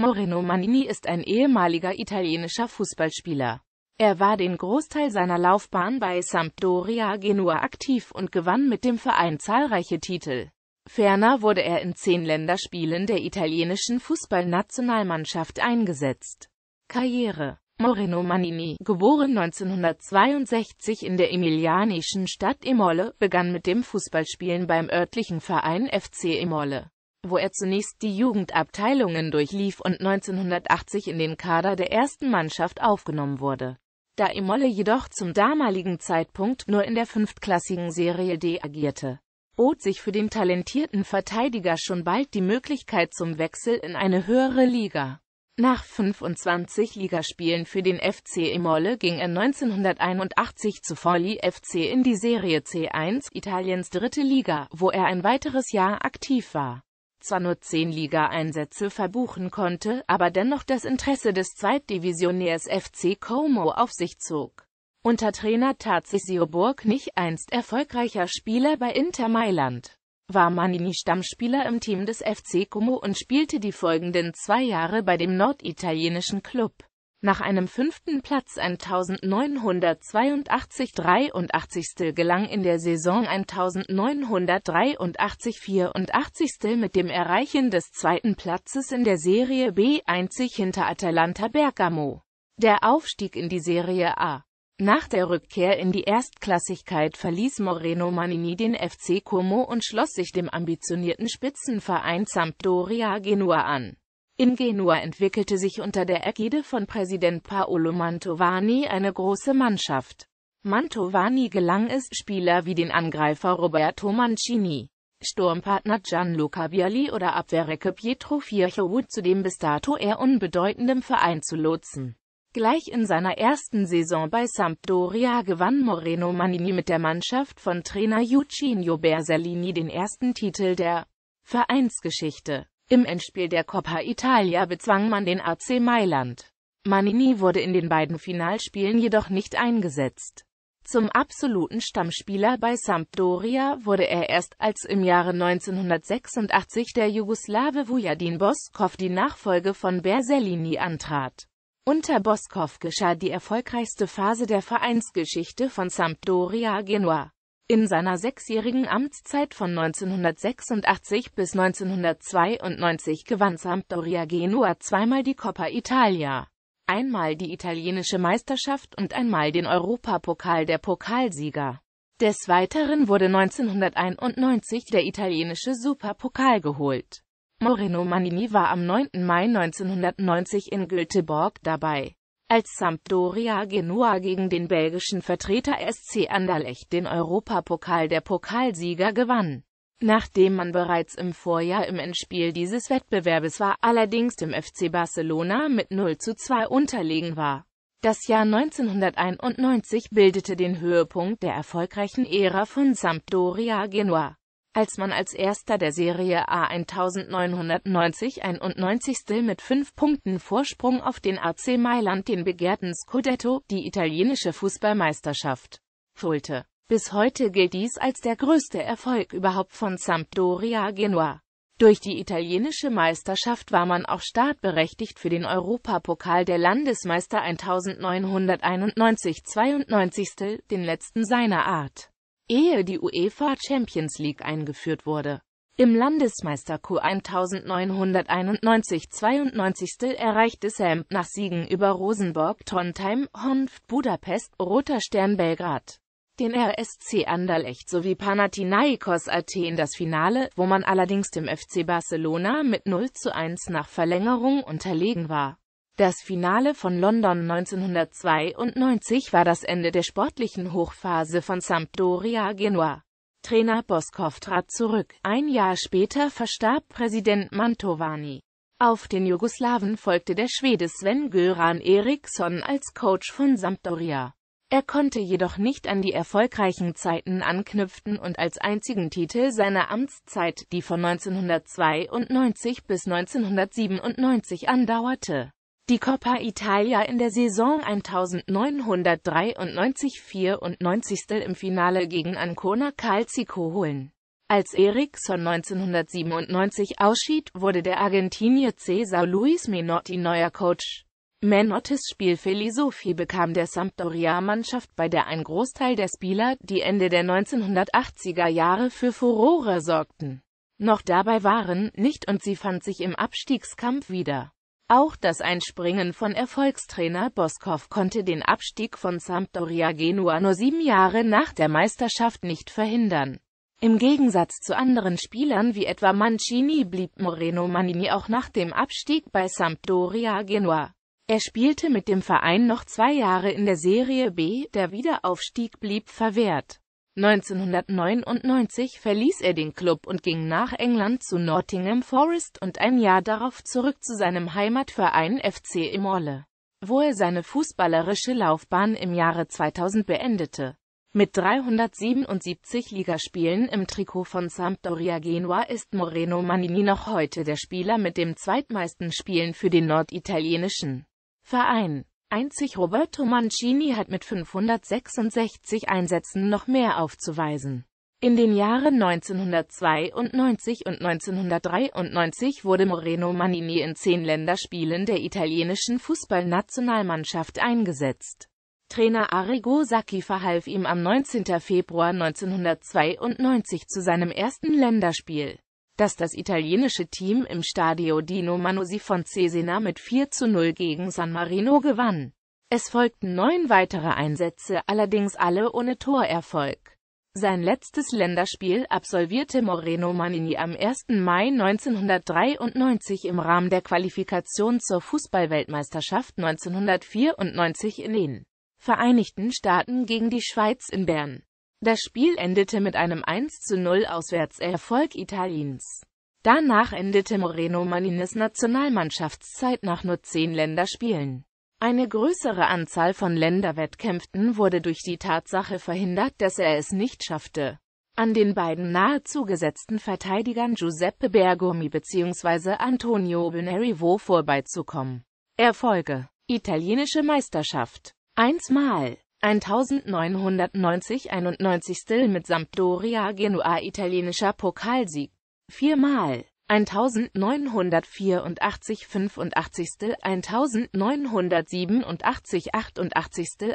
Moreno Manini ist ein ehemaliger italienischer Fußballspieler. Er war den Großteil seiner Laufbahn bei Sampdoria Genua aktiv und gewann mit dem Verein zahlreiche Titel. Ferner wurde er in zehn Länderspielen der italienischen Fußballnationalmannschaft eingesetzt. Karriere Moreno Manini, geboren 1962 in der emilianischen Stadt Imolle, begann mit dem Fußballspielen beim örtlichen Verein FC Imolle wo er zunächst die Jugendabteilungen durchlief und 1980 in den Kader der ersten Mannschaft aufgenommen wurde. Da Imolle jedoch zum damaligen Zeitpunkt nur in der fünftklassigen Serie D agierte, bot sich für den talentierten Verteidiger schon bald die Möglichkeit zum Wechsel in eine höhere Liga. Nach 25 Ligaspielen für den FC Imolle ging er 1981 zu Folli FC in die Serie C1 Italiens dritte Liga, wo er ein weiteres Jahr aktiv war zwar nur zehn Ligaeinsätze verbuchen konnte, aber dennoch das Interesse des Zweitdivisionärs FC Como auf sich zog. Unter Trainer Tarzisio Burg, nicht einst erfolgreicher Spieler bei Inter Mailand, war Manini Stammspieler im Team des FC Como und spielte die folgenden zwei Jahre bei dem norditalienischen Club. Nach einem fünften Platz 1982-83 gelang in der Saison 1983-84 mit dem Erreichen des zweiten Platzes in der Serie B einzig hinter Atalanta Bergamo. Der Aufstieg in die Serie A. Nach der Rückkehr in die Erstklassigkeit verließ Moreno Manini den FC Como und schloss sich dem ambitionierten Spitzenverein Sampdoria Genua an. In Genua entwickelte sich unter der Ägide von Präsident Paolo Mantovani eine große Mannschaft. Mantovani gelang es, Spieler wie den Angreifer Roberto Mancini, Sturmpartner Gianluca Bialli oder Abwehrrecke Pietro Firchowood zu dem bis dato eher unbedeutendem Verein zu lotsen. Gleich in seiner ersten Saison bei Sampdoria gewann Moreno Manini mit der Mannschaft von Trainer Eugenio Bersellini den ersten Titel der Vereinsgeschichte. Im Endspiel der Coppa Italia bezwang man den AC Mailand. Manini wurde in den beiden Finalspielen jedoch nicht eingesetzt. Zum absoluten Stammspieler bei Sampdoria wurde er erst, als im Jahre 1986 der Jugoslawe Vujadin Boskov die Nachfolge von Bersellini antrat. Unter Boskov geschah die erfolgreichste Phase der Vereinsgeschichte von Sampdoria Genua. In seiner sechsjährigen Amtszeit von 1986 bis 1992 gewann Sampdoria Genua zweimal die Coppa Italia, einmal die italienische Meisterschaft und einmal den Europapokal der Pokalsieger. Des Weiteren wurde 1991 der italienische Superpokal geholt. Moreno Manini war am 9. Mai 1990 in Göteborg dabei als Sampdoria Genua gegen den belgischen Vertreter SC Anderlecht den Europapokal der Pokalsieger gewann. Nachdem man bereits im Vorjahr im Endspiel dieses Wettbewerbes war, allerdings dem FC Barcelona mit 0 zu 2 unterlegen war. Das Jahr 1991 bildete den Höhepunkt der erfolgreichen Ära von Sampdoria Genua. Als man als erster der Serie A 1990 91. mit fünf Punkten Vorsprung auf den AC Mailand den begehrten Scudetto, die italienische Fußballmeisterschaft, holte. Bis heute gilt dies als der größte Erfolg überhaupt von Sampdoria Genua. Durch die italienische Meisterschaft war man auch startberechtigt für den Europapokal der Landesmeister 1991-92, den letzten seiner Art ehe die UEFA Champions League eingeführt wurde. Im Landesmeister Q1991-92 erreichte Sam nach Siegen über Rosenborg, Trondheim, Honft, Budapest, Roter Stern Belgrad, den RSC Anderlecht sowie Panathinaikos Athen das Finale, wo man allerdings dem FC Barcelona mit 0 zu 1 nach Verlängerung unterlegen war. Das Finale von London 1992 war das Ende der sportlichen Hochphase von Sampdoria Genua. Trainer Boskov trat zurück. Ein Jahr später verstarb Präsident Mantovani. Auf den Jugoslawen folgte der Schwede Sven Göran Eriksson als Coach von Sampdoria. Er konnte jedoch nicht an die erfolgreichen Zeiten anknüpften und als einzigen Titel seiner Amtszeit, die von 1992 bis 1997 andauerte, die Coppa Italia in der Saison 1993-94 im Finale gegen Ancona Calcico holen. Als Eriksson 1997 ausschied, wurde der Argentinier Cesar Luis Menotti neuer Coach. Menottis Spielphilosophie bekam der Sampdoria-Mannschaft, bei der ein Großteil der Spieler, die Ende der 1980er Jahre für Furore sorgten, noch dabei waren, nicht und sie fand sich im Abstiegskampf wieder. Auch das Einspringen von Erfolgstrainer Boskow konnte den Abstieg von Sampdoria Genua nur sieben Jahre nach der Meisterschaft nicht verhindern. Im Gegensatz zu anderen Spielern wie etwa Mancini blieb Moreno Manini auch nach dem Abstieg bei Sampdoria Genua. Er spielte mit dem Verein noch zwei Jahre in der Serie B, der Wiederaufstieg blieb verwehrt. 1999 verließ er den Club und ging nach England zu Nottingham Forest und ein Jahr darauf zurück zu seinem Heimatverein FC Imola, wo er seine fußballerische Laufbahn im Jahre 2000 beendete. Mit 377 Ligaspielen im Trikot von Sampdoria Genua ist Moreno Manini noch heute der Spieler mit dem zweitmeisten Spielen für den norditalienischen Verein. Einzig Roberto Mancini hat mit 566 Einsätzen noch mehr aufzuweisen. In den Jahren 1992 und 1993 wurde Moreno Manini in zehn Länderspielen der italienischen Fußballnationalmannschaft eingesetzt. Trainer Arrigo Sacchi verhalf ihm am 19. Februar 1992 zu seinem ersten Länderspiel dass das italienische Team im Stadio Dino Manosi von Cesena mit 4 zu 0 gegen San Marino gewann. Es folgten neun weitere Einsätze, allerdings alle ohne Torerfolg. Sein letztes Länderspiel absolvierte Moreno Manini am 1. Mai 1993 im Rahmen der Qualifikation zur Fußballweltmeisterschaft 1994 in den Vereinigten Staaten gegen die Schweiz in Bern. Das Spiel endete mit einem 1 zu 0 Auswärtserfolg Italiens. Danach endete Moreno Manines Nationalmannschaftszeit nach nur zehn Länderspielen. Eine größere Anzahl von Länderwettkämpften wurde durch die Tatsache verhindert, dass er es nicht schaffte, an den beiden nahezu gesetzten Verteidigern Giuseppe Bergomi bzw. Antonio Benerivo vorbeizukommen. Erfolge Italienische Meisterschaft Einsmal 1990-91 mit Sampdoria Genua italienischer Pokalsieg. Viermal. 1984 85 1987 88 88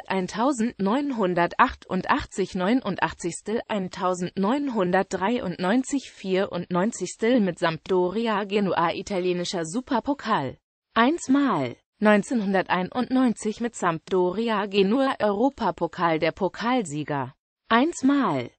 1988 89 1993 94 mit Sampdoria Genua italienischer Superpokal. Einsmal 1991 mit Sampdoria Genua Europapokal der Pokalsieger. Einsmal